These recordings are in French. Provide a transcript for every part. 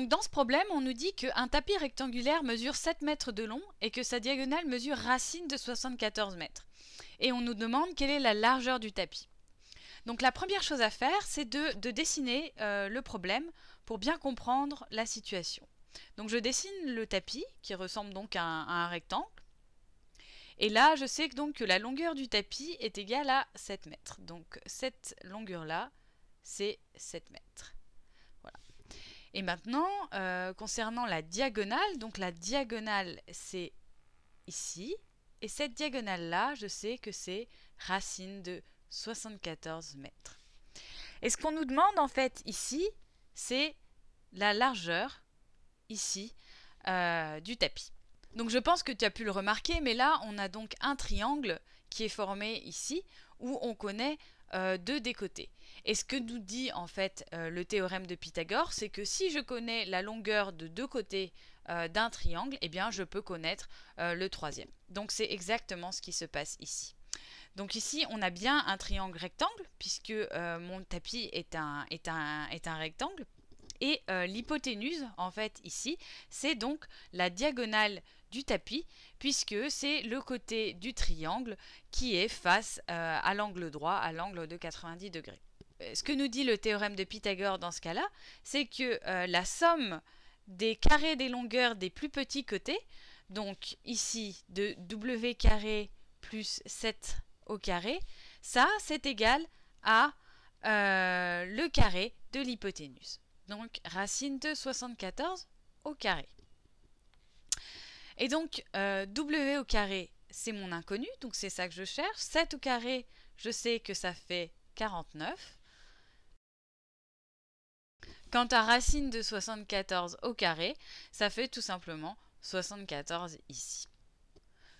dans ce problème, on nous dit qu'un tapis rectangulaire mesure 7 mètres de long et que sa diagonale mesure racine de 74 mètres. Et on nous demande quelle est la largeur du tapis. Donc la première chose à faire, c'est de, dessiner euh, le problème pour bien comprendre la situation. Donc je dessine le tapis qui ressemble donc à un, rectangle. Et là, je sais donc que la longueur du tapis est égale à 7 mètres. Donc cette longueur-là, c'est 7 mètres. Et maintenant, euh, concernant la diagonale, donc la diagonale, c'est ici. Et cette diagonale-là, je sais que c'est racine de 74 mètres. Et ce qu'on nous demande en fait ici, c'est la largeur ici euh, du tapis. Donc je pense que tu as pu le remarquer, mais là on a donc un triangle qui est formé ici, où on connaît euh, deux des côtés. Et ce que nous dit en fait euh, le théorème de Pythagore, c'est que si je connais la longueur de deux côtés euh, d'un triangle, eh bien je peux connaître le troisième. Donc c'est exactement ce qui se passe ici. Donc ici, on a bien un triangle rectangle, puisque mon tapis est est un rectangle, et euh, l'hypoténuse, en fait, ici, c'est donc la diagonale du tapis, puisque c'est le côté du triangle qui est face euh, à l'angle droit, à l'angle de 90 degrés. Euh, ce que nous dit le théorème de Pythagore dans ce cas-là, c'est que la somme des carrés des longueurs des plus petits côtés, donc ici de w carré plus 7 au carré, ça c'est égal à le carré de l'hypoténuse donc racine de 74 au carré. Et donc, euh, W au carré, c'est mon inconnu, donc c'est ça que je cherche. 7 au carré, je sais que ça fait 49. Quant à racine de 74 au carré, ça fait tout simplement 74 ici.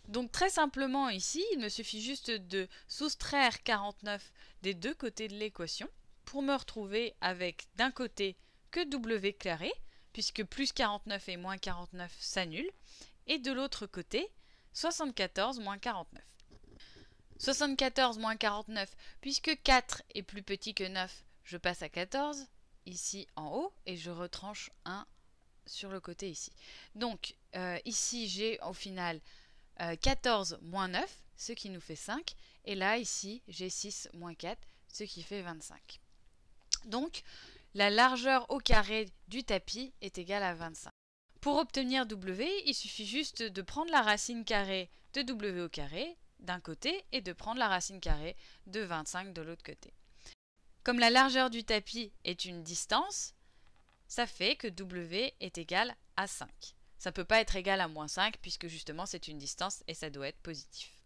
Donc très simplement ici, il me suffit juste de soustraire 49 des deux côtés de l'équation pour me retrouver avec d'un côté que W carré, puisque plus 49 et moins 49 s'annulent, et de l'autre côté, 74 moins 49. 74 moins 49, puisque 4 est plus petit que 9, je passe à 14, ici en haut, et je retranche 1 sur le côté ici. Donc euh, ici j'ai au final 14 euh, moins 9, ce qui nous fait 5, et là ici j'ai 6 moins 4, ce qui fait 25. Donc la largeur au carré du tapis est égale à 25. Pour obtenir W, il suffit juste de prendre la racine carrée de W au carré d'un côté et de prendre la racine carrée de 25 de l'autre côté. Comme la largeur du tapis est une distance, ça fait que W est égal à 5. Ça ne peut pas être égal à moins 5 puisque justement c'est une distance et ça doit être positif.